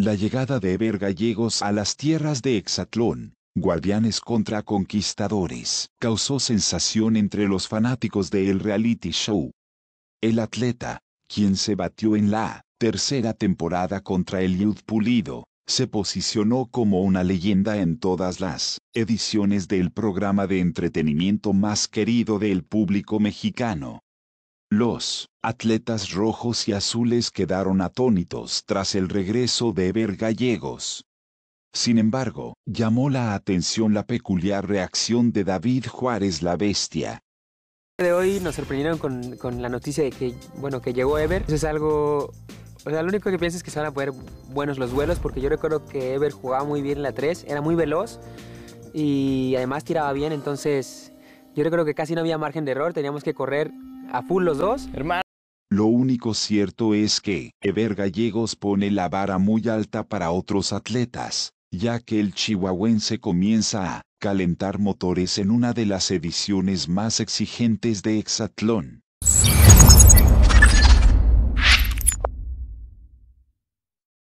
La llegada de Ever Gallegos a las tierras de Exatlón, Guardianes contra Conquistadores, causó sensación entre los fanáticos del reality show. El atleta, quien se batió en la tercera temporada contra el Youth Pulido, se posicionó como una leyenda en todas las ediciones del programa de entretenimiento más querido del público mexicano. Los atletas rojos y azules quedaron atónitos tras el regreso de Ever Gallegos. Sin embargo, llamó la atención la peculiar reacción de David Juárez la Bestia, de hoy nos sorprendieron con, la noticia de que, bueno, que llegó Ever. Eso es algo... O sea, lo único que pienso es que se van a poder buenos los vuelos porque yo recuerdo que Ever jugaba muy bien en la 3, era muy veloz y además tiraba bien, entonces yo recuerdo que casi no había margen de error, teníamos que correr a full los dos, hermano. Lo único cierto es que Ever Gallegos pone la vara muy alta para otros atletas, ya que el chihuahuense comienza a calentar motores en una de las ediciones más exigentes de Hexatlón.